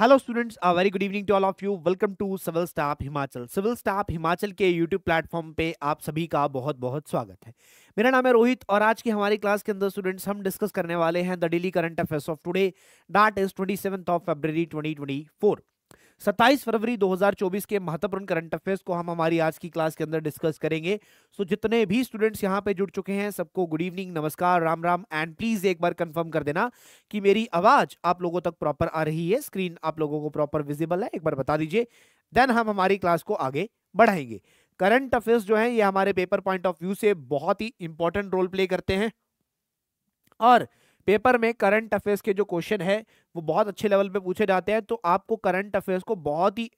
Hello students a very good evening to all of you welcome to civil staff Himachal civil staff Himachal के YouTube platform पे आप सभी का बहुत बहुत स्वागत है मेरा नाम है रोहित और आज की हमारी क्लास के अंदर स्टूडेंट्स हम डिस्कस करने वाले हैं the daily current affairs of today that is twenty of February twenty सत्ताईस फरवरी 2024 के महत्वपूर्ण करंट अफेयर्स को हम हमारी आज की क्लास के अंदर डिस्कस करेंगे सो so, जितने भी स्टूडेंट्स यहाँ पे जुड़ चुके हैं सबको गुड इवनिंग नमस्कार राम राम एंड प्लीज एक बार कंफर्म कर देना कि मेरी आवाज आप लोगों तक प्रॉपर आ रही है स्क्रीन आप लोगों को प्रॉपर विजिबल है एक बार बता दीजिए देन हम हमारी क्लास को आगे बढ़ाएंगे करंट अफेयर्स जो है ये हमारे पेपर पॉइंट ऑफ व्यू से बहुत ही इंपॉर्टेंट रोल प्ले करते हैं और पेपर में करंट अफेयर्स के जो क्वेश्चन है वो बहुत अच्छे लेवल पे पूछे जाते हैं तो आपको करंट अफेयर्स को बहुत ही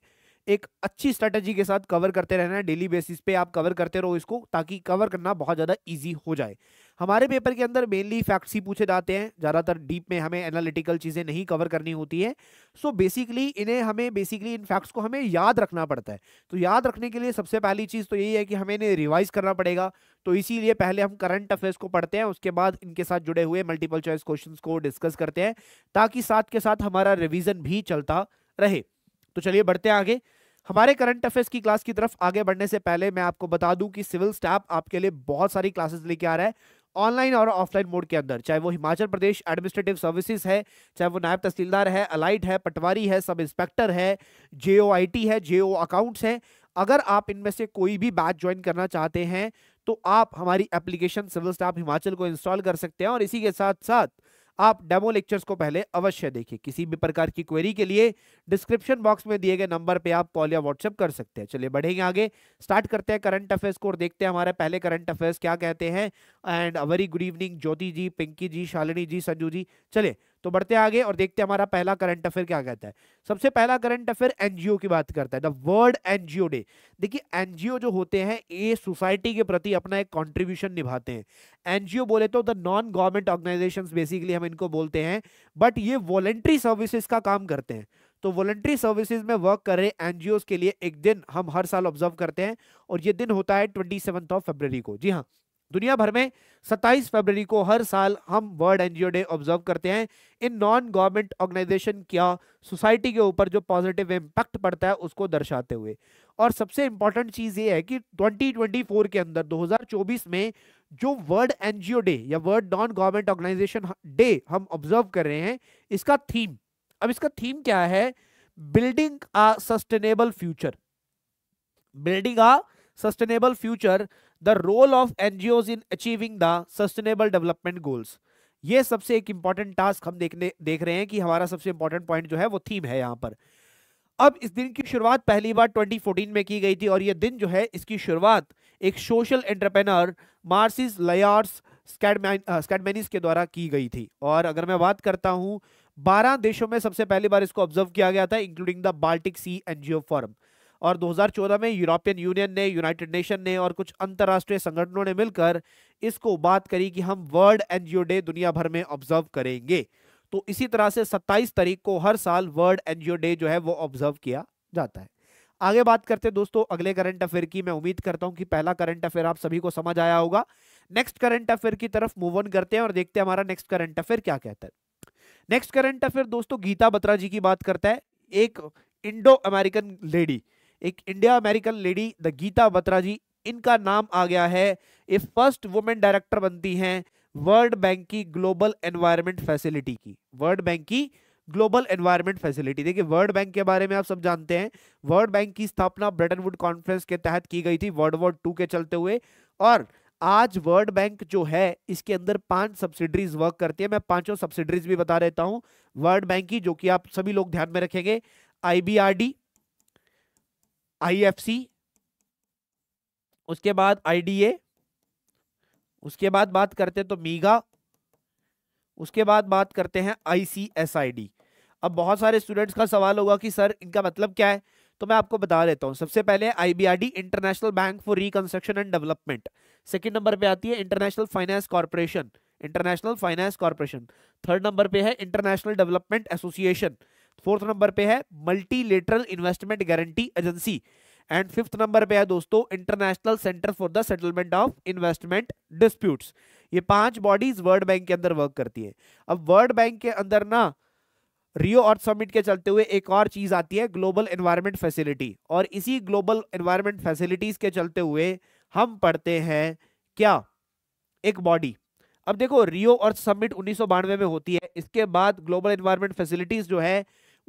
एक अच्छी स्ट्रेटजी के साथ कवर करते रहना है डेली बेसिस पे आप कवर करते रहो इसको ताकि कवर करना बहुत ज़्यादा ईजी हो जाए हमारे पेपर के अंदर मेनली फैक्ट्स ही पूछे जाते हैं ज़्यादातर डीप में हमें एनालिटिकल चीज़ें नहीं कवर करनी होती है सो बेसिकली इन्हें हमें बेसिकली इन फैक्ट्स को हमें याद रखना पड़ता है तो याद रखने के लिए सबसे पहली चीज़ तो यही है कि हमें इन्हें रिवाइज करना पड़ेगा तो इसीलिए पहले हम करंट अफेयर्स को पढ़ते हैं उसके बाद इनके साथ जुड़े हुए मल्टीपल चॉइस क्वेश्चन को डिस्कस करते हैं ताकि साथ के साथ हमारा रिविजन भी चलता रहे तो चलिए बढ़ते हैं आगे हमारे करंट अफेयर्स की क्लास की तरफ आगे बढ़ने से पहले मैं आपको बता दूं कि सिविल स्टाफ आपके लिए बहुत सारी क्लासेस लेके आ रहा है ऑनलाइन और ऑफलाइन मोड के अंदर चाहे वो हिमाचल प्रदेश एडमिनिस्ट्रेटिव सर्विसेज है चाहे वो नायब तहसीलदार है अलाइट है पटवारी है सब इंस्पेक्टर है जे है जे अकाउंट्स है अगर आप इनमें से कोई भी बैच ज्वाइन करना चाहते हैं तो आप हमारी एप्लीकेशन सिविल स्टाफ हिमाचल को इंस्टॉल कर सकते हैं और इसी के साथ साथ आप डेमो लेक्चर्स को पहले अवश्य देखिए किसी भी प्रकार की क्वेरी के लिए डिस्क्रिप्शन बॉक्स में दिए गए नंबर पर आप कॉल या व्हाट्सएप कर सकते हैं चलिए बढ़ेंगे आगे स्टार्ट करते हैं करंट अफेयर्स को और देखते हैं हमारे पहले करंट अफेयर्स क्या कहते हैं and very good evening Jyoti ji Pinky ji Shalini ji Sanju ji चलिए तो बढ़ते आगे और देखते हैं हमारा पहला करंट अफेयर क्या कहता है सबसे पहला करंट अफेयर एनजीओ की बात करता है द वर्ल्ड एनजीओ डे देखिए एनजीओ जो होते हैं ये सोसाइटी के प्रति अपना एक कंट्रीब्यूशन निभाते हैं एनजीओ बोले तो the non government organisations basically हम इनको बोलते हैं बट ये वॉलेंट्री सर्विसेज का काम करते हैं तो वॉलेंट्री सर्विसेज में वर्क कर रहे एनजीओ के लिए एक दिन हम हर साल ऑब्जर्व करते हैं और ये दिन होता है ट्वेंटी ऑफ फेब्रवरी को जी हाँ दुनिया भर में 27 फरवरी को हर साल हम वर्ल्ड एनजीओ डे ऑब्जर्व करते हैं इन नॉन गवर्नमेंट ऑर्गेनाइजेशन क्या सोसाइटी के ऊपर जो पॉजिटिव इम्पैक्ट पड़ता है उसको दर्शाते हुए और सबसे इम्पॉर्टेंट चीज़ ये है कि 2024 के अंदर 2024 में जो वर्ल्ड एनजीओ डे या world non government organisation day हम ऑब्जर्व कर रहे हैं इसका थीम अब इसका थीम क्या है building a sustainable future building a sustainable future the role of NGO in achieving the sustainable development goals ये सबसे एक इंपॉर्टेंट टास्क हम देखने देख रहे हैं कि हमारा सबसे इंपॉर्टेंट पॉइंट जो है वो थीम है यहाँ पर अब इस दिन की शुरुआत पहली बार 2014 में की गई थी और ये दिन जो है इसकी शुरुआत एक सोशल एंटरप्रेनर मार्सिस लयार्स स्कैडमैनिस के द्वारा की गई थी और अगर मैं बात करता हूँ बारह देशों में सबसे पहली बार इसको ऑब्जर्व किया गया था including the Baltic sea NGO forum और 2014 में यूरोपियन यूनियन ने यूनाइटेड नेशन ने और कुछ अंतर्राष्ट्रीय संगठनों ने मिलकर इसको बात करी कि हम वर्ल्ड एनजीओ डे दुनिया भर में ऑब्जर्व करेंगे तो इसी तरह से 27 तारीख को हर साल वर्ल्ड एनजीओ डे जो है वो ऑब्जर्व किया जाता है आगे बात करते हैं दोस्तों अगले करंट अफेयर की मैं उम्मीद करता हूं कि पहला करंट अफेयर आप सभी को समझ आया होगा नेक्स्ट करंट अफेयर की तरफ मूव ऑन करते हैं और देखते हैं हमारा नेक्स्ट करंट अफेयर क्या कहता है नेक्स्ट करंट अफेयर दोस्तों गीता बत्रा जी की बात करता है एक इंडो अमेरिकन लेडी एक India American lady the Geeta Batra ji इनका नाम आ गया है ये फर्स्ट वुमेन डायरेक्टर बनती हैं वर्ल्ड बैंक की ग्लोबल एनवायरमेंट फैसिलिटी की वर्ल्ड बैंक की ग्लोबल एनवायरमेंट फैसिलिटी देखिए वर्ल्ड बैंक के बारे में आप सब जानते हैं वर्ल्ड बैंक की स्थापना ब्रेटन वुड कॉन्फ्रेंस के तहत की गई थी वर्ल्ड वॉर टू के चलते हुए और आज वर्ल्ड बैंक जो है इसके अंदर पांच सब्सिडरीज वर्क करती है मैं पांचों सब्सिडरीज भी बता देता हूँ वर्ल्ड बैंक की जो कि आप सभी लोग ध्यान में रखेंगे आई आईएफसी उसके बाद आईडीए उसके बाद बात करते तो मीगा उसके बाद बात करते हैं आईसीएसआईडी अब बहुत सारे स्टूडेंट्स का सवाल होगा कि सर इनका मतलब क्या है तो मैं आपको बता देता हूं सबसे पहले IBRD international bank for reconstruction and development second number पे आती है international finance corporation international finance corporation third number पे है international development association fourth number पे है multilateral investment guarantee agency and fifth number पे है दोस्तों international centre for the settlement of investment disputes ये पांच बॉडीज वर्ल्ड बैंक के अंदर वर्क करती है अब वर्ल्ड बैंक के अंदर ना रियो और समिट के चलते हुए एक और चीज आती है ग्लोबल एनवायरमेंट फैसिलिटी और इसी ग्लोबल एनवायरमेंट फैसिलिटीज के चलते हुए हम पढ़ते हैं क्या एक बॉडी अब देखो रियो और समिट उन्नीस में होती है इसके बाद ग्लोबल एनवायरमेंट फैसिलिटीज जो है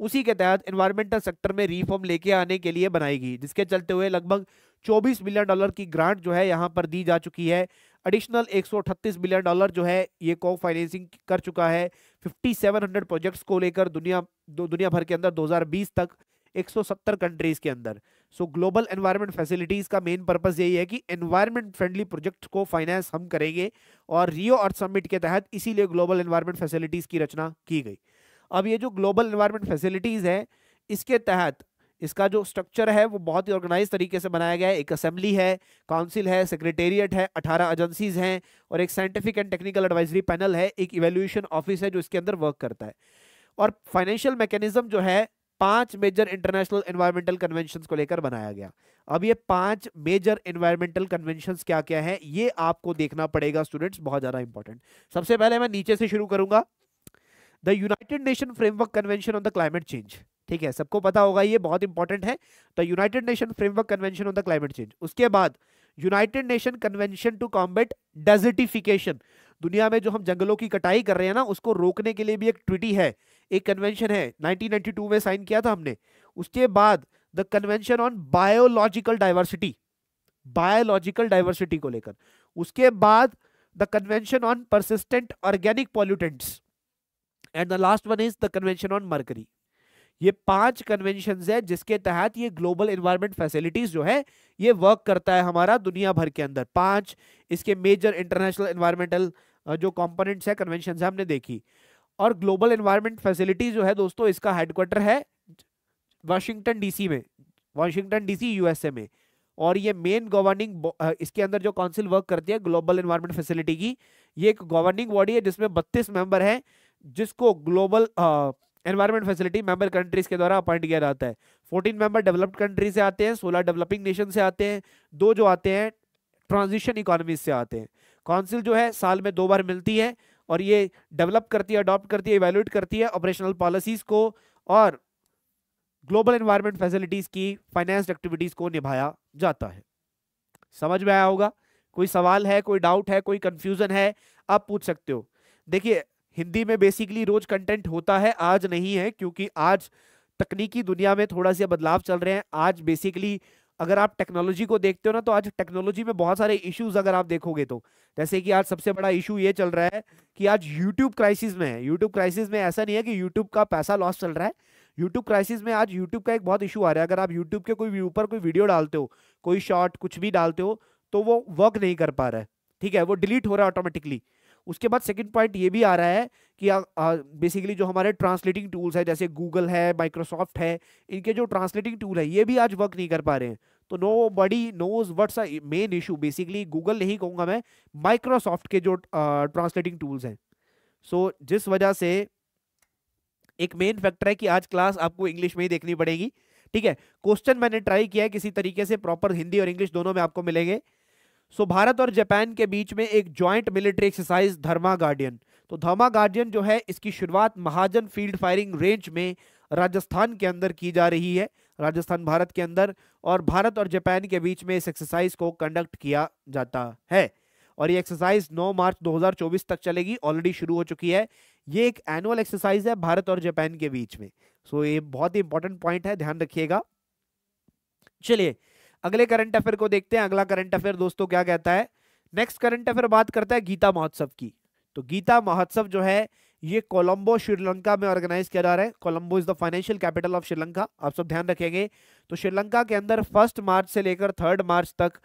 उसी के तहत इन्वायरमेंटल सेक्टर में रिफॉर्म लेके आने के लिए बनाएगी जिसके चलते हुए लगभग 24 मिलियन डॉलर की ग्रांट जो है यहाँ पर दी जा चुकी है एडिशनल एक मिलियन डॉलर जो है ये को फाइनेंसिंग कर चुका है फिफ्टी प्रोजेक्ट्स को लेकर दुनिया दुनिया भर के अंदर दो तक 170 कंट्रीज के अंदर सो ग्लोबल एनवायरनमेंट फैसिलिटीज का मेन पर्पस यही है कि एनवायरनमेंट फ्रेंडली प्रोजेक्ट को फाइनेंस हम करेंगे और रियो अर्थ समिट के तहत इसीलिए ग्लोबल एनवायरनमेंट फैसिलिटीज की रचना की गई अब ये जो ग्लोबल इन्वायरमेंट फैसिलिटीज़ है इसके तहत इसका जो स्ट्रक्चर है वो बहुत ही ऑर्गेनाइज तरीके से बनाया गया है एक असेंबली है काउंसिल है सेक्रेटेरिएट है अठारह एजेंसीज हैं और एक scientific and technical advisory panel है एक इवेल्यूशन ऑफिस है जो इसके अंदर वर्क करता है और फाइनेंशियल मैकेनिज्म जो है पांच मेजर इंटरनेशनल एनवायरमेंटल कन्वेंशन को लेकर बनाया गया अब ये पांच मेजर एनवायरमेंटल कन्वेंशन क्या क्या है ये आपको देखना पड़ेगा स्टूडेंट्स बहुत ज़्यादा इंपॉर्टेंट सबसे पहले मैं नीचे से शुरू करूंगा the united nation framework convention on the climate change ठीक है सबको पता होगा ये बहुत इंपॉर्टेंट है the united nation framework convention on the climate change उसके बाद united nation convention to combat desertification दुनिया में जो हम जंगलों की कटाई कर रहे हैं ना उसको रोकने के लिए भी एक ट्विटी है एक कन्वेंशन है 1992 में साइन किया था हमने उसके बाद the convention on biological diversity biological diversity को लेकर उसके बाद the convention on persistent organic pollutants and the last one is the convention on mercury ये पांच कन्वेंशन है जिसके तहत ये ग्लोबल इन्वायरमेंट फैसिलिटीज जो है ये वर्क करता है हमारा दुनिया भर के अंदर पांच इसके मेजर इंटरनेशनल इन्वायरमेंटल जो कॉम्पोनेंट्स है कन्वेंशन है हमने देखी और ग्लोबल इन्वायरमेंट फैसिलिटीज जो है दोस्तों इसका हेडक्वार्टर है वाशिंगटन डीसी में वाशिंगटन डीसी यूएसए में और ये मेन गवर्निंग इसके अंदर जो काउंसिल वर्क करती है ग्लोबल इन्वायरमेंट फैसिलिटी की ये एक गवर्निंग बॉडी है जिसमें 32 मेंबर हैं जिसको global environment facility member countries के द्वारा अपॉइंट किया जाता है फोर्टीन मेंबर डेवलप्ड कंट्री से आते हैं सोलह डेवलपिंग नेशन से आते हैं दो जो आते हैं ट्रांजिशन इकोनॉमीज से आते हैं काउंसिल जो है साल में दो बार मिलती है और ये डेवलप करती है अडॉप्ट करती है इवेल्यूट करती है ऑपरेशनल पॉलिसीज को और ग्लोबल इन्वायरमेंट फैसिलिटीज़ की फाइनेंस एक्टिविटीज़ को निभाया जाता है समझ में आया होगा कोई सवाल है कोई डाउट है कोई कन्फ्यूज़न है आप पूछ सकते हो देखिए हिंदी में बेसिकली रोज कंटेंट होता है आज नहीं है क्योंकि आज तकनीकी दुनिया में थोड़ा सा बदलाव चल रहे हैं आज बेसिकली अगर आप टेक्नोलॉजी को देखते हो ना तो आज टेक्नोलॉजी में बहुत सारे इश्यूज अगर आप देखोगे तो जैसे कि आज सबसे बड़ा इशू ये चल रहा है कि आज यूट्यूब क्राइसिस में है यूट्यूब क्राइसिस में ऐसा नहीं है कि यूट्यूब का पैसा लॉस चल रहा है यूट्यूब क्राइसिस में आज यूट्यूब का एक बहुत इशू आ रहा है अगर आप यूट्यूब के कोई ऊपर कोई वीडियो डालते हो कोई शॉर्ट कुछ भी डालते हो तो वो वर्क नहीं कर पा रहा है ठीक है वो डिलीट हो रहा है ऑटोमेटिकली उसके बाद सेकंड पॉइंट ये भी आ रहा है कि बेसिकली जो हमारे ट्रांसलेटिंग टूल्स है जैसे गूगल है माइक्रोसॉफ्ट है इनके जो ट्रांसलेटिंग टूल है ये भी आज वर्क नहीं कर पा रहे हैं तो nobody knows what's main issue basically Google नहीं कहूँगा मैं माइक्रोसॉफ्ट के जो ट्रांसलेटिंग टूल्स हैं सो so, जिस वजह से एक मेन फैक्टर है कि आज क्लास आपको इंग्लिश में ही देखनी पड़ेगी ठीक है क्वेश्चन मैंने ट्राई किया है किसी तरीके से प्रॉपर हिंदी और इंग्लिश दोनों में आपको मिलेंगे सो भारत और जापान के बीच में एक joint military exercise Dharma guardian तो धर्मा गार्डियन जो है इसकी शुरुआत महाजन फील्ड फायरिंग रेंज में राजस्थान के अंदर की जा रही है राजस्थान भारत के अंदर और भारत और जापान के बीच में इस एक्सरसाइज को कंडक्ट किया जाता है और ये एक्सरसाइज 9 मार्च 2024 तक चलेगी ऑलरेडी शुरू हो चुकी है ये एक एनुअल एक्सरसाइज है भारत और जापान के बीच में सो ये बहुत ही इंपॉर्टेंट पॉइंट है ध्यान रखिएगा चलिए अगले करंट अफेयर को देखते हैं अगला करंट अफेयर दोस्तों क्या कहता है नेक्स्ट करंट अफेयर बात करता है गीता महोत्सव की तो गीता महोत्सव जो है ये कोलंबो श्रीलंका में ऑर्गेनाइज किया जा रहा है Colombo is the financial capital of Sri Lanka आप सब ध्यान रखेंगे तो श्रीलंका के अंदर फर्स्ट मार्च से लेकर थर्ड मार्च तक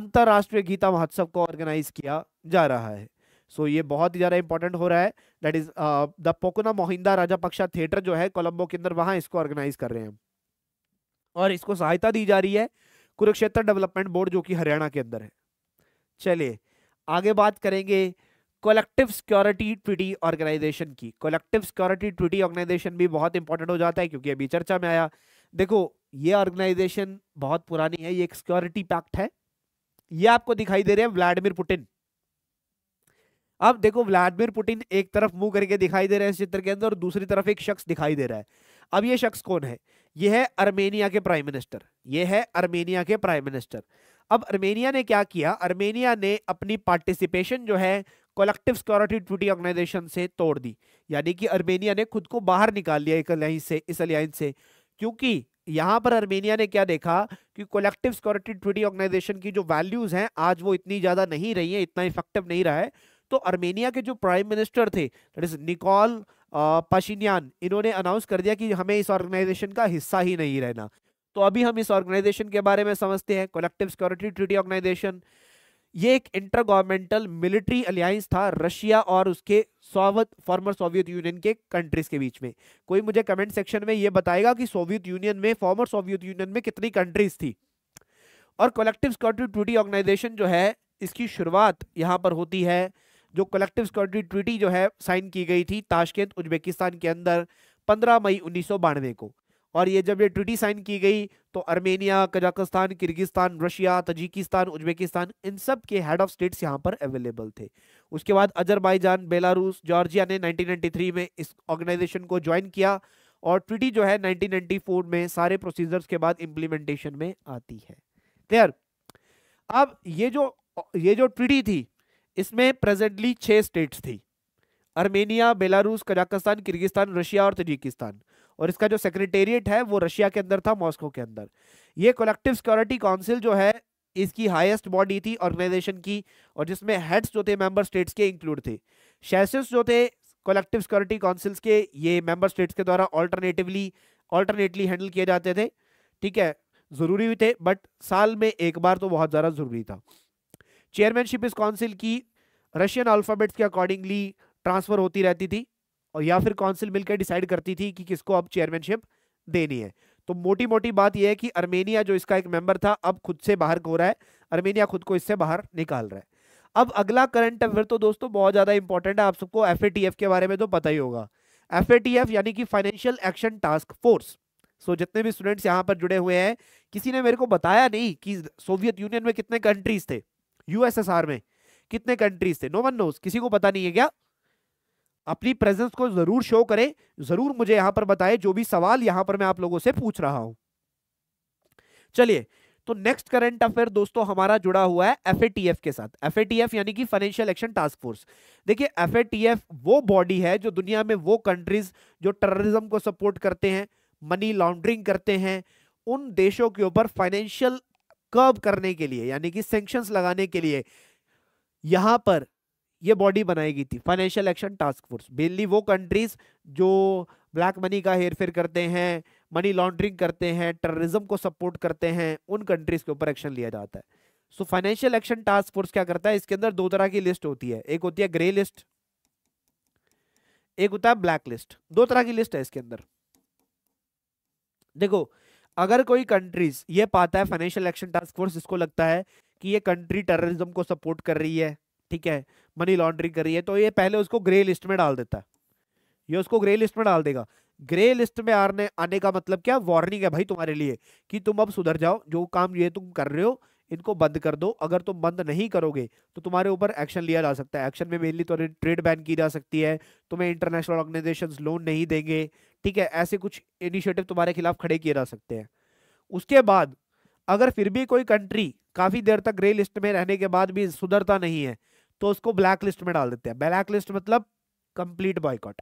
अंतर्राष्ट्रीय गीता महोत्सव को ऑर्गेनाइज किया जा रहा है सो so, ये बहुत ही ज़्यादा इंपॉर्टेंट हो रहा है that is the Pokuna Mahinda Rajapaksa theatre जो है कोलंबो के अंदर वहां इसको ऑर्गेनाइज कर रहे हैं और इसको सहायता दी जा रही है कुरुक्षेत्र डेवलपमेंट बोर्ड जो कि हरियाणा के अंदर है चलिए आगे बात करेंगे कोलेक्टिव सिक्योरिटी ट्विटी ऑर्गेनाइजेशन की कोलेक्टिव सिक्योरिटी ट्विटी ऑर्गेनाइजेशन भी बहुत इंपॉर्टेंट हो जाता है क्योंकि अभी चर्चा में आया देखो ये ऑर्गेनाइजेशन बहुत पुरानी है ये एक सिक्योरिटी पैक्ट है ये आपको दिखाई दे रहे हैं व्लाडिमिर पुटिन अब देखो व्लाडिमिर पुटिन एक तरफ मुंह करके दिखाई दे रहे हैं इस चित्र के अंदर और दूसरी तरफ एक शख्स दिखाई दे रहा है अब ये शख्स कौन है ये है अर्मेनिया के प्राइम मिनिस्टर ये है अर्मेनिया के प्राइम मिनिस्टर अब अर्मेनिया ने क्या किया अर्मेनिया ने अपनी पार्टिसिपेशन जो है कलेक्टिव सिक्योरिटी ट्विटी ऑर्गेनाइजेशन से तोड़ दी यानी कि अर्मेनिया ने खुद को बाहर निकाल लिया एक अलाइंस से इस अलाइंस से क्योंकि यहाँ पर अर्मेनिया ने क्या देखा कि कलेक्टिव सिक्योरिटी ट्विटी ऑर्गेनाइजेशन की जो वैल्यूज़ हैं आज वो इतनी ज़्यादा नहीं रही हैं इतना इफेक्टिव नहीं रहा है तो अर्मेनिया के जो प्राइम मिनिस्टर थे दैट इज निकोल पाशिनियान इन्होंने अनाउंस कर दिया कि हमें इस ऑर्गेनाइजेशन का हिस्सा ही नहीं रहना तो अभी हम इस ऑर्गेनाइजेशन के बारे में समझते हैं कलेक्टिव सिक्योरिटी ट्रीटी ऑर्गेनाइजेशन ये एक इंटर गवर्नमेंटल मिलिट्री अलायंस था रशिया और उसके सोवत फॉर्मर सोवियत यूनियन के कंट्रीज के बीच में कोई मुझे कमेंट सेक्शन में ये बताएगा कि सोवियत यूनियन में फॉर्मर सोवियत यूनियन में कितनी कंट्रीज थी और कलेक्टिव सिक्योरिटी ट्रीटी ऑर्गेनाइजेशन जो है इसकी शुरुआत यहाँ पर होती है जो कलेक्टिव सिक्योरिटी ट्रीटी जो है साइन की गई थी ताशकेंद उज्बेकिस्तान के अंदर 15 मई उन्नीस को और ये जब ये ट्रीटी साइन की गई तो Armenia Kazakhstan Kyrgyzstan Russia Tajikistan Uzbekistan इन सब के हेड ऑफ स्टेट्स यहाँ पर अवेलेबल थे उसके बाद अजरबैजान बेलारूस जॉर्जिया ने 1993 में इस ऑर्गेनाइजेशन को ज्वाइन किया और ट्रीटी जो है 1994 में सारे प्रोसीजर्स के बाद इम्प्लीमेंटेशन में आती है क्लियर अब ये जो ये जो ट्रीटी थी इसमें प्रेजेंटली छः स्टेट्स थी Armenia Belarus Kazakhstan Kyrgyzstan Russia और तजिकिस्तान और इसका जो सेक्रेटेरिएट है वो रशिया के अंदर था मॉस्को के अंदर ये कोलेक्टिव सिक्योरिटी काउंसिल जो है इसकी हाईएस्ट बॉडी थी ऑर्गेनाइजेशन की और जिसमें हेड्स जो थे मेंबर स्टेट्स के इंक्लूड थे सेशंस जो थे कोलेक्टिव सिक्योरिटी काउंसिल्स के ये मेंबर स्टेट्स के द्वारा ऑल्टरनेटिवली ऑल्टरनेटली हैंडल किए जाते थे ठीक है ज़रूरी भी थे बट साल में एक बार तो बहुत ज़्यादा ज़रूरी था चेयरमैनशिप इस काउंसिल की रशियन अल्फ़ाबेट्स के अकॉर्डिंगली ट्रांसफ़र होती रहती थी और या फिर काउंसिल मिलकर डिसाइड करती थी कि किसको अब चेयरमैनशिप देनी है तो मोटी मोटी बात यह है कि अर्मेनिया जो इसका एक मेंबर था अब खुद से बाहर हो रहा है अर्मेनिया खुद को इससे बाहर निकाल रहा है अब अगला करंट अफेयर तो दोस्तों बहुत ज़्यादा इंपॉर्टेंट है आप सबको एफ के बारे में तो पता ही होगा एफ यानी कि financial action task force so जितने भी स्टूडेंट्स यहाँ पर जुड़े हुए हैं किसी ने मेरे को बताया नहीं कि सोवियत यूनियन में कितने कंट्रीज थे यूएसएसआर में कितने कंट्रीज थे नो वन नोज किसी को पता नहीं है क्या अपनी प्रेजेंस को जरूर शो करें जरूर मुझे यहां पर बताएं जो भी सवाल यहां पर मैं आप लोगों से पूछ रहा हूं चलिए तो नेक्स्ट करंट अफेयर दोस्तों हमारा जुड़ा हुआ है एफएटीएफ के साथ एफएटीएफ यानी कि फाइनेंशियल एक्शन टास्क फोर्स देखिए एफएटीएफ वो बॉडी है जो दुनिया में वो कंट्रीज जो टेररिज्म को सपोर्ट करते हैं मनी लॉन्ड्रिंग करते हैं उन देशों के ऊपर फाइनेंशियल कर्व करने के लिए यानी कि सेंक्शन लगाने के लिए यहां पर ये बॉडी बनाई गई थी financial action task force mainly वो कंट्रीज जो ब्लैक मनी का हेरफेर करते हैं मनी लॉन्ड्रिंग करते हैं टेररिज्म को सपोर्ट करते हैं उन कंट्रीज के ऊपर एक्शन लिया जाता है so financial action task force क्या करता है इसके अंदर दो तरह की लिस्ट होती है एक होती है ग्रे लिस्ट एक होता है ब्लैक लिस्ट दो तरह की लिस्ट है इसके अंदर देखो अगर कोई कंट्रीज ये पाता है फाइनेंशियल एक्शन टास्क फोर्स जिसको लगता है कि ये कंट्री टेररिज्म को सपोर्ट कर रही है ठीक है मनी लॉन्ड्रिंग कर रही है तो ये पहले उसको ग्रे लिस्ट में डाल देता है ये उसको ग्रे लिस्ट में डाल देगा ग्रे लिस्ट में आने आने का मतलब क्या वार्निंग है भाई तुम्हारे लिए कि तुम अब सुधर जाओ जो काम ये तुम कर रहे हो इनको बंद कर दो अगर तुम बंद नहीं करोगे तो तुम्हारे ऊपर एक्शन लिया जा सकता है एक्शन में मेनली तुम्हारी ट्रेड बैन की जा सकती है तुम्हें इंटरनेशनल ऑर्गेनाइजेशन लोन नहीं देंगे ठीक है ऐसे कुछ इनिशिएटिव तुम्हारे खिलाफ खड़े किए जा सकते हैं उसके बाद अगर फिर भी कोई कंट्री काफ़ी देर तक ग्रे लिस्ट में रहने के बाद भी सुधरता नहीं है तो उसको ब्लैक लिस्ट में डाल देते हैं ब्लैक लिस्ट मतलब कंप्लीट बॉयकॉट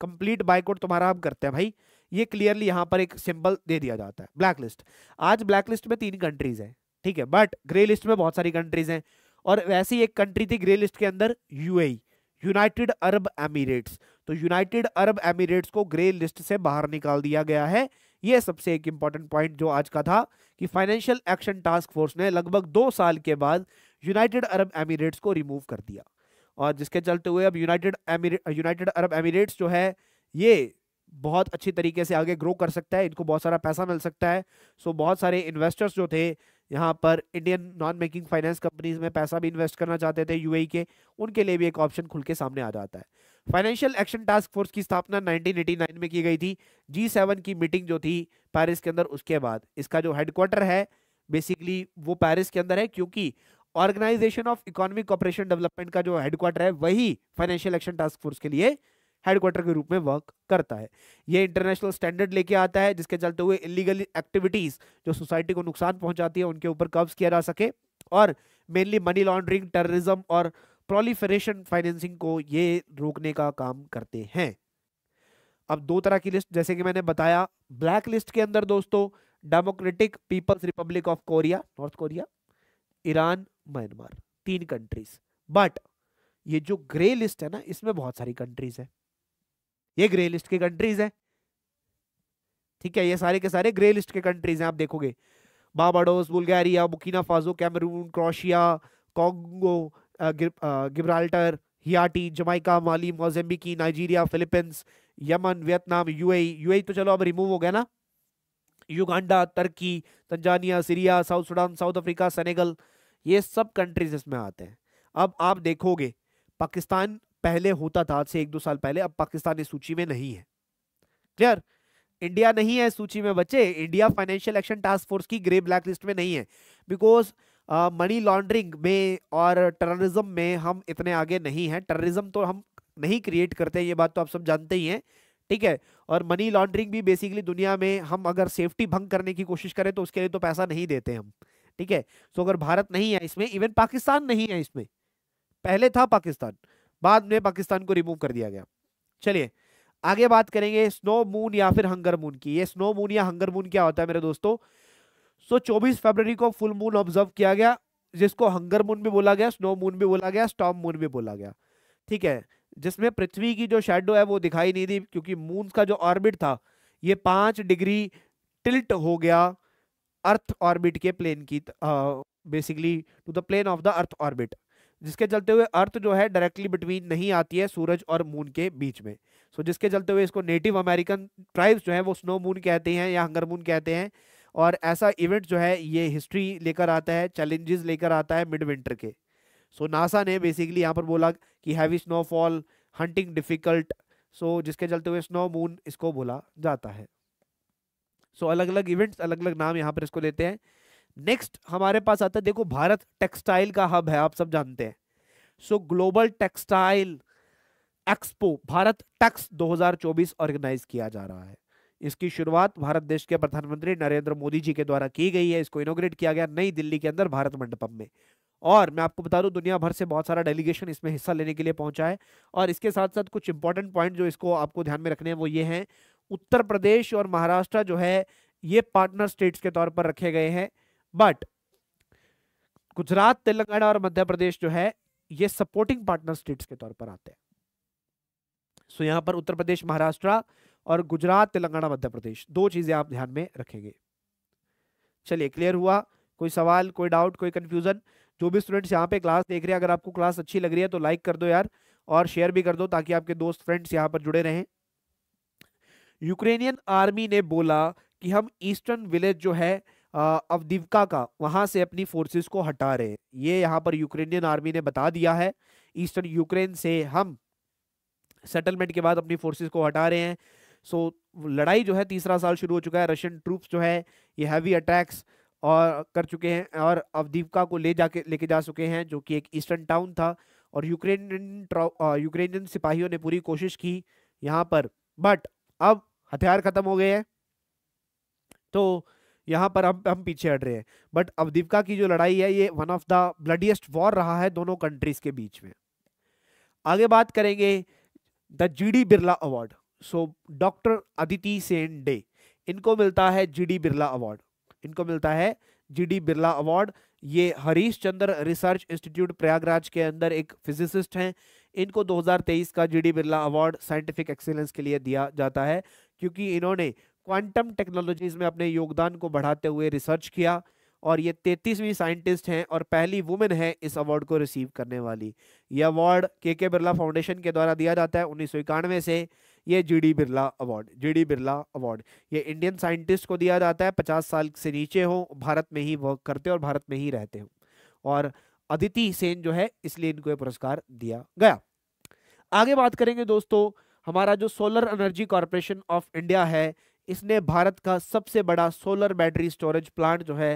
कंप्लीट बॉयकॉट तुम्हारा हम करते हैं भाई ये क्लियरली यहाँ पर एक सिंबल दे दिया जाता है ब्लैक लिस्ट आज ब्लैक लिस्ट में तीन कंट्रीज हैं ठीक है बट ग्रे लिस्ट में बहुत सारी कंट्रीज हैं और वैसी एक कंट्री थी ग्रे लिस्ट के अंदर यूएई यूनाइटेड अरब एमिरेट्स तो यूनाइटेड अरब एमिरेट्स को ग्रे लिस्ट से बाहर निकाल दिया गया है यह सबसे एक इंपॉर्टेंट पॉइंट जो आज का था कि फाइनेंशियल एक्शन टास्क फोर्स ने लगभग दो साल के बाद यूनाइटेड अरब एमिरेट्स को रिमूव कर दिया और जिसके चलते हुए अब यूनाइटेड यूनाइटेड अरब एमिरेट्स जो है ये बहुत अच्छी तरीके से आगे ग्रो कर सकता है इनको बहुत सारा पैसा मिल सकता है सो बहुत सारे इन्वेस्टर्स जो थे यहाँ पर Indian non making finance companies में पैसा भी इन्वेस्ट करना चाहते थे यूएई e के उनके लिए भी एक ऑप्शन खुल के सामने आ जाता है फाइनेंशियल एक्शन टास्क फोर्स की स्थापना 1989 में की गई थी जी सेवन की मीटिंग जो थी पेरिस के अंदर उसके बाद इसका जो हेडक्वार्टर है बेसिकली वो पेरिस के अंदर है क्योंकि organization of economic cooperation development का जो हेडक्वार्टर है वही फाइनेंशियल एक्शन टास्क फोर्स के लिए हेडक्वार्टर के रूप में वर्क करता है ये इंटरनेशनल स्टैंडर्ड लेके आता है जिसके चलते हुए इलीगल एक्टिविटीज जो सोसाइटी को नुकसान पहुंचाती है उनके ऊपर कब्ज किया जा सके और मेनली मनी लॉन्ड्रिंग टेररिज्म और प्रोलिफरेशन फाइनेंसिंग को ये रोकने का काम करते हैं अब दो तरह की लिस्ट जैसे कि मैंने बताया ब्लैक लिस्ट के अंदर दोस्तों democratic people's republic of Korea North Korea Iran Myanmar तीन कंट्रीज बट ये जो ग्रे लिस्ट है ना इसमें बहुत सारी कंट्रीज है ये ग्रे लिस्ट की कंट्रीज है ठीक है ये सारे के सारे ग्रे लिस्ट के कंट्रीज हैं आप देखोगे Barbados Bulgaria Burkina Faso Cameroon Croatia Congo Gibraltar Haiti Jamaica Mali Mozambique Nigeria Philippines Yemen Vietnam UAE UAE तो चलो अब रिमूव हो गया ना Uganda Turkey Tanzania Syria South Sudan South Africa Senegal ये सब कंट्रीज इसमें आते हैं अब आप देखोगे पाकिस्तान पहले होता था आज से एक दो साल पहले अब पाकिस्तान इस सूची में नहीं है क्लियर इंडिया नहीं है सूची में बच्चे India financial action task force की ग्रे ब्लैक लिस्ट में नहीं है बिकॉज मनी लॉन्ड्रिंग में और टेररिज्म में हम इतने आगे नहीं हैं टेररिज्म तो हम नहीं क्रिएट करते हैं ये बात तो आप सब जानते ही हैं ठीक है और मनी लॉन्ड्रिंग भी बेसिकली दुनिया में हम अगर सेफ्टी भंग करने की कोशिश करें तो उसके लिए तो पैसा नहीं देते हम ठीक है सो अगर भारत नहीं है इसमें इवन पाकिस्तान नहीं है इसमें पहले था पाकिस्तान बाद में पाकिस्तान को रिमूव कर दिया गया चलिए आगे बात करेंगे स्नो मून या फिर हंगर मून की ये स्नो मून या हंगर मून क्या होता है मेरे दोस्तों सो चौबीस फरवरी को फुल मून ऑब्जर्व किया गया जिसको हंगर मून भी बोला गया स्नो मून भी बोला गया स्टॉम मून भी बोला गया ठीक है जिसमें पृथ्वी की जो शेडो है वो दिखाई नहीं दी क्योंकि मून का जो ऑर्बिट था ये पाँच डिग्री टिल्ट हो गया अर्थ ऑर्बिट के प्लेन की basically to the plane of the earth orbit जिसके चलते हुए अर्थ जो है डायरेक्टली बिटवीन नहीं आती है सूरज और मून के बीच में सो so, जिसके चलते हुए इसको नेटिव अमेरिकन ट्राइब्स जो है वो स्नो मून कहते हैं या हंगर मून कहते हैं और ऐसा इवेंट जो है ये हिस्ट्री लेकर आता है चैलेंजेस लेकर आता है मिड विंटर के सो so, नासा ने बेसिकली यहाँ पर बोला कि heavy snowfall hunting difficult so जिसके चलते हुए स्नो मून इसको बोला जाता है सो so, अलग अलग इवेंट्स अलग अलग नाम यहाँ पर इसको लेते हैं नेक्स्ट हमारे पास आता है देखो भारत टेक्सटाइल का हब है आप सब जानते हैं so global textile expo Bharat Tex 2024 organize किया जा रहा है इसकी शुरुआत भारत देश के प्रधानमंत्री नरेंद्र मोदी जी के द्वारा की गई है इसको इनोग्रेट किया गया नई दिल्ली के अंदर भारत मंडपम में और मैं आपको बता दूं दुनिया भर से बहुत सारा डेलीगेशन इसमें हिस्सा लेने के लिए पहुंचा है और इसके साथ साथ कुछ इंपॉर्टेंट पॉइंट जो इसको आपको ध्यान में रखने हैं वो ये हैं उत्तर प्रदेश और महाराष्ट्र जो है ये पार्टनर स्टेट्स के तौर पर रखे गए हैं बट गुजरात तेलंगाना और मध्य प्रदेश जो है ये सपोर्टिंग पार्टनर स्टेट्स के तौर पर आते हैं सो यहाँ पर उत्तर प्रदेश महाराष्ट्र और गुजरात तेलंगाना मध्य प्रदेश दो चीज़ें आप ध्यान में रखेंगे चलिए क्लियर हुआ कोई सवाल कोई डाउट कोई कंफ्यूजन जो भी स्टूडेंट्स यहाँ पे क्लास देख रहे हैं अगर आपको क्लास अच्छी लग रही है तो लाइक कर दो यार और शेयर भी कर दो ताकि आपके दोस्त फ्रेंड्स यहाँ पर जुड़े रहें यूक्रेनियन आर्मी ने बोला कि हम ईस्टर्न विलेज जो है अवदिवका का वहाँ से अपनी फोर्सेस को हटा रहे हैं ये यहाँ पर यूक्रेनियन आर्मी ने बता दिया है ईस्टर्न यूक्रेन से हम सेटलमेंट के बाद अपनी फोर्सेस को हटा रहे हैं सो so, लड़ाई जो है तीसरा साल शुरू हो चुका है रशियन ट्रूप्स जो है ये हैवी अटैक्स और कर चुके हैं और अवदीपका को ले जाके लेके जा चुके हैं जो कि एक ईस्टर्न टाउन था और यूक्रेनियन यूक्रेनियन सिपाहियों ने पूरी कोशिश की यहाँ पर बट अब हथियार ख़त्म हो गए हैं तो यहाँ पर हम हम पीछे हट रहे हैं बट अवदीपका की जो लड़ाई है ये one of the bloodiest war रहा है दोनों कंट्रीज के बीच में आगे बात करेंगे the G D Birla award so doctor Aditi Sen De इनको मिलता है जीडी बिरला अवार्ड इनको मिलता है जीडी बिरला अवार्ड ये हरीश चंद्र रिसर्च इंस्टीट्यूट प्रयागराज के अंदर एक फिजिसिस्ट हैं इनको 2023 का GD Birla award scientific excellence के लिए दिया जाता है क्योंकि इन्होंने क्वांटम टेक्नोलॉजीज में अपने योगदान को बढ़ाते हुए रिसर्च किया और ये तैतीसवीं साइंटिस्ट हैं और पहली वुमेन है इस अवार्ड को रिसीव करने वाली ये अवार्ड के के बिरला फाउंडेशन के द्वारा दिया जाता है उन्नीस से ये G D Birla award G D Birla award ये इंडियन साइंटिस्ट को दिया जाता है पचास साल से नीचे हो भारत में ही वर्क करते और भारत में ही रहते हो और अदिति सेन जो है इसलिए इनको ये पुरस्कार दिया गया आगे बात करेंगे दोस्तों हमारा जो solar energy corporation of India है इसने भारत का सबसे बड़ा सोलर बैटरी स्टोरेज प्लांट जो है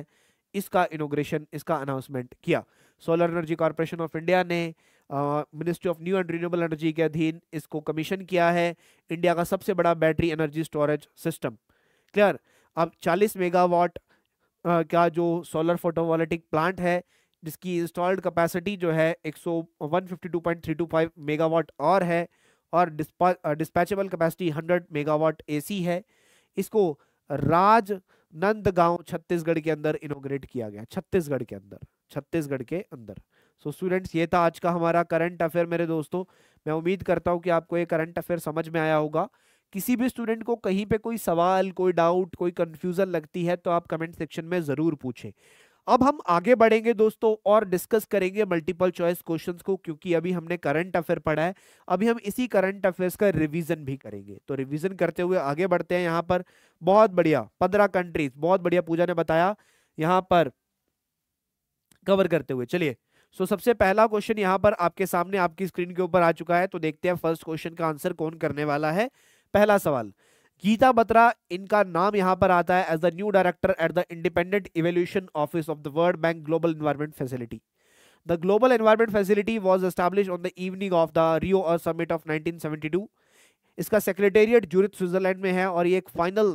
इसका इनोग्रेशन इसका अनाउंसमेंट किया solar energy corporation of India ने ministry of new and renewable energy के अधीन इसको कमीशन किया है इंडिया का सबसे बड़ा battery energy storage system clear अब 40 मेगावाट का जो सोलर फोटोवोल्टिक प्लांट है जिसकी इंस्टॉल्ड कैपेसिटी जो है एक सौ one fifty two point three two five megawatt और है और dispatchable capacity hundred megawatt AC है इसको राज नंद गांव छत्तीसगढ़ के अंदर इनोग्रेट किया गया छत्तीसगढ़ के अंदर छत्तीसगढ़ के अंदर सो so स्टूडेंट्स ये था आज का हमारा करंट अफेयर मेरे दोस्तों मैं उम्मीद करता हूँ कि आपको ये करंट अफेयर समझ में आया होगा किसी भी स्टूडेंट को कहीं पे कोई सवाल कोई डाउट कोई कन्फ्यूज़न लगती है तो आप कमेंट सेक्शन में ज़रूर पूछें अब हम आगे बढ़ेंगे दोस्तों और डिस्कस करेंगे मल्टीपल चॉइस क्वेश्चन को क्योंकि अभी हमने करंट अफेयर पढ़ा है अभी हम इसी करंट अफेयर्स का रिविजन भी करेंगे तो रिविजन करते हुए आगे बढ़ते हैं यहाँ पर बहुत बढ़िया पंद्रह कंट्रीज बहुत बढ़िया पूजा ने बताया यहाँ पर कवर करते हुए चलिए सो so, सबसे पहला क्वेश्चन यहाँ पर आपके सामने आपकी स्क्रीन के ऊपर आ चुका है तो देखते हैं फर्स्ट क्वेश्चन का आंसर कौन करने वाला है पहला सवाल गीता बत्रा इनका नाम यहाँ पर आता है as the new director at the independent evaluation office of the world bank global environment facility the global environment facility was establish on the evening of the Rio summit of two इसका secretariat Zurich Switzerland में है और ये एक final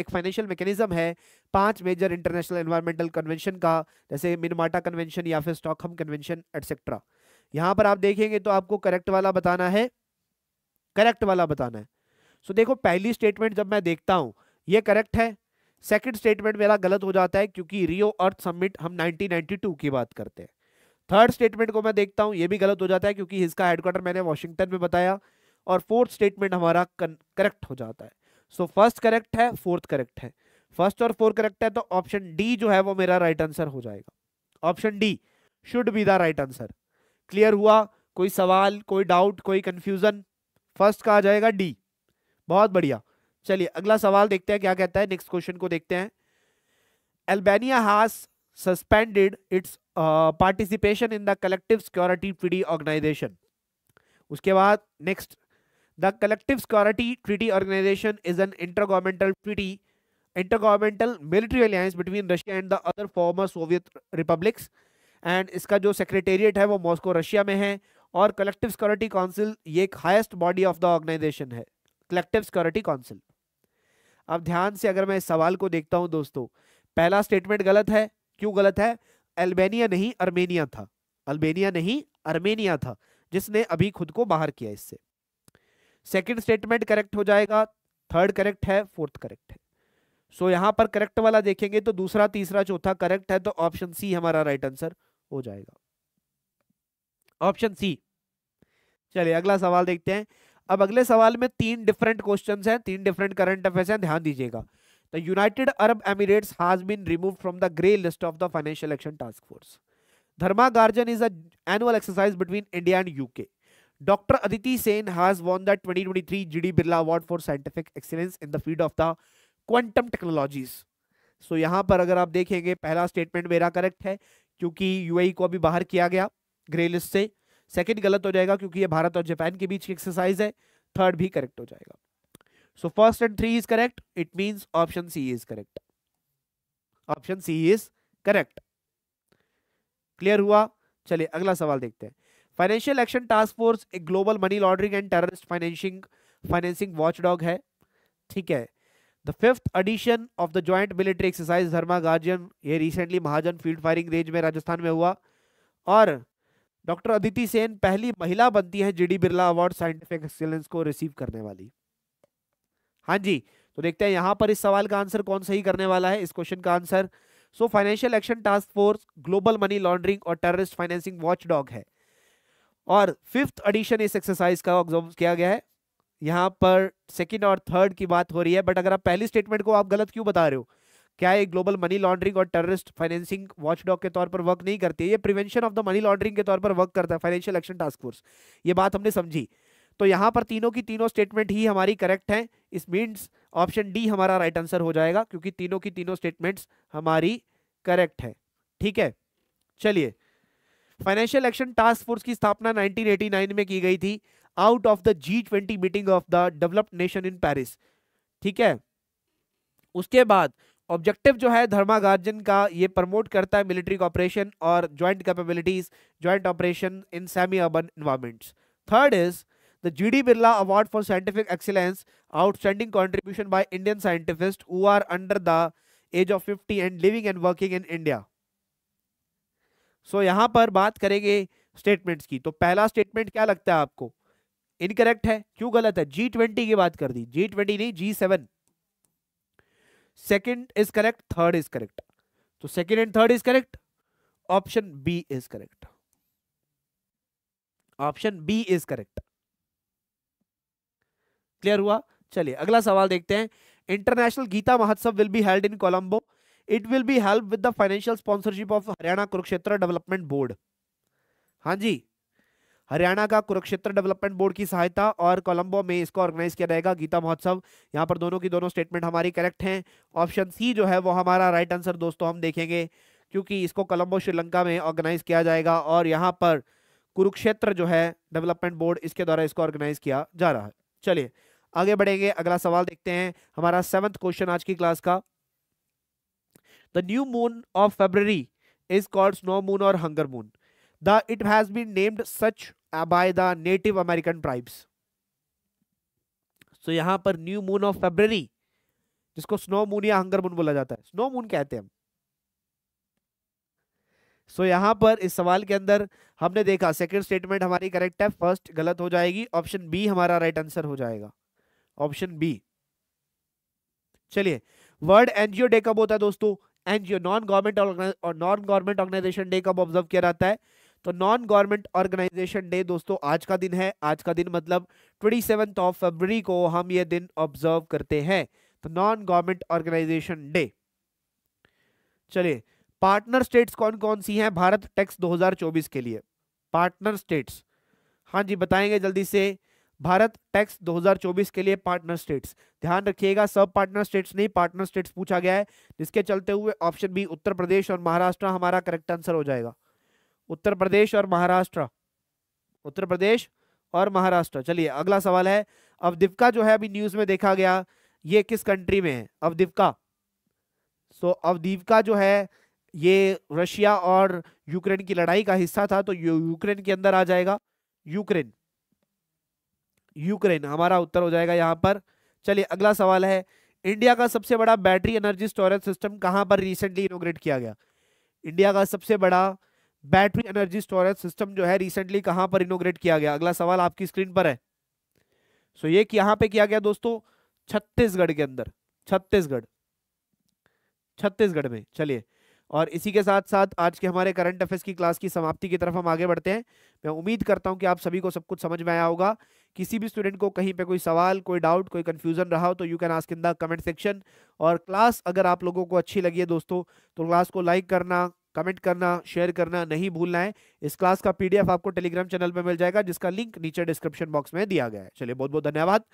एक financial mechanism है पांच major international environmental convention का जैसे मिनमाटा कन्वेंशन या फिर स्टॉकहम कन्वेंशन एटसेट्रा यहाँ पर आप देखेंगे तो आपको करेक्ट वाला बताना है करेक्ट वाला बताना है सो देखो पहली स्टेटमेंट जब मैं देखता हूँ ये करेक्ट है सेकंड स्टेटमेंट मेरा गलत हो जाता है क्योंकि रियो अर्थ समिट हम 1992 की बात करते हैं थर्ड स्टेटमेंट को मैं देखता हूं ये भी गलत हो जाता है क्योंकि इसका हेडक्वार्टर मैंने वाशिंगटन में बताया और फोर्थ स्टेटमेंट हमारा करेक्ट हो जाता है सो फर्स्ट करेक्ट है फोर्थ करेक्ट है फर्स्ट और फोर्थ करेक्ट है तो ऑप्शन डी जो है वो मेरा राइट right आंसर हो जाएगा option D should be the right answer clear हुआ कोई सवाल कोई डाउट कोई कंफ्यूजन फर्स्ट का आ जाएगा डी बहुत बढ़िया चलिए अगला सवाल देखते हैं क्या कहता है नेक्स्ट क्वेश्चन को देखते हैं Albania has suspended its participation in the collective security treaty organization उसके बाद next The Collective Security Treaty Organization is an intergovernmental treaty, intergovernmental military alliance between Russia and the other former Soviet republics. And इसका जो secretariat है वो Moscow Russia में है और collective security council ये एक highest body of the organization है कलेक्टिव सिक्योरिटी काउंसिल अब ध्यान से अगर मैं इस सवाल को देखता हूँ दोस्तों पहला स्टेटमेंट गलत है क्यों गलत है अल्बेनिया नहीं अर्मेनिया था अल्बेनिया नहीं अर्मेनिया था जिसने अभी खुद को बाहर किया इससे सेकेंड स्टेटमेंट करेक्ट हो जाएगा थर्ड करेक्ट है फोर्थ करेक्ट है सो so, यहां पर करेक्ट वाला देखेंगे तो दूसरा तीसरा चौथा करेक्ट है तो ऑप्शन सी हमारा राइट right आंसर हो जाएगा ऑप्शन सी चलिए अगला सवाल देखते हैं अब अगले सवाल में तीन डिफरेंट क्वेश्चंस हैं तीन डिफरेंट करंट अफेयर्स हैं ध्यान दीजिएगा the united Arab emirates has been remove from the grey list of the financial action task force Dharma guardian is a annual exercise between India and UK Dr. Aditi Sen has won the 2023 GD Birla Award for Scientific Excellence in the field of the quantum technologies. So so, यहाँ पर अगर आप देखेंगे पहला statement मेरा correct है क्योंकि UAE e को अभी बाहर किया गया ग्रे लिस्ट से सेकंड गलत हो जाएगा क्योंकि ये भारत और जापान के बीच की एक्सरसाइज है थर्ड भी करेक्ट हो जाएगा so first and three is correct it mean option C is correct option C is correct clear हुआ चलिए अगला सवाल देखते हैं फाइनेंशियल एक्शन टास्क फोर्स एक global money laundering and terrorist financing financing watchdog है ठीक है the fifth edition of the joint military exercise Dharma guardian ये recently Mahajan field firing range में राजस्थान में हुआ और डॉक्टर अदिति सेन पहली महिला बनती है GD Birla award scientific excellence को रिसीव करने वाली हाँ जी तो देखते हैं यहाँ पर इस सवाल का आंसर कौन सही करने वाला है इस क्वेश्चन का answer so financial action task force global money laundering और टेररिस्ट फाइनेंसिंग वॉचडॉग है और फिफ्थ एडिशन इस एक्सरसाइज का ऑब्जर्व किया गया है यहाँ पर सेकेंड और थर्ड की बात हो रही है बट अगर आप पहली स्टेटमेंट को आप गलत क्यों बता रहे हो क्या ये ग्लोबल मनी लॉन्ड्रिंग और टेररिस्ट फाइनेंसिंग वॉचडॉग के तौर पर वर्क नहीं करती है ये prevention of the money laundering के तौर पर वर्क करता है फाइनेंशियल एक्शन टास्क फोर्स ये बात हमने समझी तो यहाँ पर तीनों की तीनों स्टेटमेंट ही हमारी करेक्ट हैं इस मीन्स ऑप्शन डी हमारा राइट right आंसर हो जाएगा क्योंकि तीनों की तीनों स्टेटमेंट्स हमारी करेक्ट है ठीक है चलिए फाइनेंशियल एक्शन टास्क फोर्स की स्थापना 1989 में की गई थी out of the G twenty meeting of the developed nation in Paris ठीक है उसके बाद ऑब्जेक्टिव जो है धर्मा गार्जन का ये प्रमोट करता है मिलिट्री कॉपरेशन और joint capabilities joint operation in semi urban environments third is G D Birla award for scientific excellence outstanding contribution by Indian scientist who are under the age of fifty and living and working in India so so, यहां पर बात करेंगे statements की तो पहला statement क्या लगता है आपको इनकरेक्ट है क्यों गलत है जी ट्वेंटी की बात कर दी जी ट्वेंटी नहीं G seven second is correct third is correct तो second and third is correct option B is correct option B is correct clear हुआ चलिए अगला सवाल देखते हैं international Gita Mahotsav will be held in Colombo it will be help with the financial sponsorship of Haryana Kurukshetra development board हाँ जी हरियाणा का कुरुक्षेत्र डेवलपमेंट बोर्ड की सहायता और कोलंबो में इसको ऑर्गेनाइज किया जाएगा गीता महोत्सव यहाँ पर दोनों की दोनों स्टेटमेंट हमारी करेक्ट हैं ऑप्शन सी जो है वो हमारा राइट आंसर दोस्तों हम देखेंगे क्योंकि इसको कोलंबो श्रीलंका में ऑर्गेनाइज किया जाएगा और यहाँ पर कुरुक्षेत्र जो है डेवलपमेंट बोर्ड इसके द्वारा इसको ऑर्गेनाइज किया जा रहा है चलिए आगे बढ़ेंगे अगला सवाल देखते हैं हमारा सेवन्थ क्वेश्चन आज की क्लास का the new moon of February is called snow moon और hunger moon the it has been named such by the native American tribes so यहां पर न्यू मून ऑफ February जिसको स्नो मून या hunger moon बोला जाता है snow moon कहते हैं हम सो so, यहां पर इस सवाल के अंदर हमने देखा सेकंड स्टेटमेंट हमारी करेक्ट है फर्स्ट गलत हो जाएगी ऑप्शन बी हमारा राइट right आंसर हो जाएगा ऑप्शन बी चलिए वर्ड एनजीओ डे कब होता है दोस्तों एंड जो नॉन गवर्नमेंट और नॉन गवर्नमेंट ऑर्गेनाइजेशन डे कब ऑब्जर्व किया जाता है तो नॉन गवर्नमेंट ऑर्गेनाइजेशन डे दोस्तों आज का दिन है आज का दिन मतलब ट्वेंटी सेवन ऑफ फरवरी को हम ये दिन ऑब्जर्व करते हैं तो नॉन गवर्नमेंट ऑर्गेनाइजेशन डे चलिए पार्टनर स्टेट्स कौन कौन सी हैं भारत टैक्स 2024 के लिए पार्टनर स्टेट्स हाँ जी बताएंगे जल्दी से भारत टैक्स 2024 के लिए पार्टनर स्टेट्स ध्यान रखिएगा सब पार्टनर स्टेट्स नहीं पार्टनर स्टेट्स पूछा गया है जिसके चलते हुए ऑप्शन बी उत्तर प्रदेश और महाराष्ट्र हमारा करेक्ट आंसर हो जाएगा उत्तर प्रदेश और महाराष्ट्र उत्तर प्रदेश और महाराष्ट्र चलिए अगला सवाल है अब दिवका जो है अभी न्यूज में देखा गया ये किस कंट्री में है अब दिवका सो so, अब दीपका जो है ये रशिया और यूक्रेन की लड़ाई का हिस्सा था तो यूक्रेन के अंदर आ जाएगा यूक्रेन यूक्रेन हमारा उत्तर हो जाएगा यहाँ पर चलिए अगला सवाल है इंडिया का सबसे बड़ा बैटरी एनर्जी स्टोरेज सिस्टम कहाँ पर रिसेंटली इनोग्रेट किया गया इंडिया का सबसे बड़ा बैटरी एनर्जी स्टोरेज सिस्टम जो है रिसेंटली कहाँ पर इनोग्रेट किया गया अगला सवाल आपकी स्क्रीन पर है सो ये यहाँ पे किया गया दोस्तों छत्तीसगढ़ के अंदर छत्तीसगढ़ छत्तीसगढ़ में चलिए और इसी के साथ साथ आज के हमारे करंट अफेयर्स की क्लास की समाप्ति की तरफ हम आगे बढ़ते हैं मैं उम्मीद करता हूं कि आप सभी को सब कुछ समझ में आया होगा किसी भी स्टूडेंट को कहीं पे कोई सवाल कोई डाउट कोई कंफ्यूजन रहा हो तो you can ask in the comment section और क्लास अगर आप लोगों को अच्छी लगी है दोस्तों तो क्लास को लाइक करना कमेंट करना शेयर करना नहीं भूलना है इस क्लास का पीडीएफ आपको टेलीग्राम चैनल पर मिल जाएगा जिसका लिंक नीचे डिस्क्रिप्शन बॉक्स में दिया गया है चलिए बहुत बहुत धन्यवाद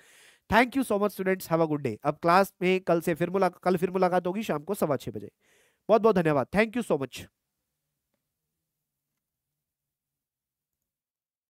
thank you so much students have a good day अब क्लास में कल से फिर मुलाकात कल फिर मुलाकात होगी शाम को सवा छः बजे बहुत बहुत धन्यवाद थैंक यू सो मच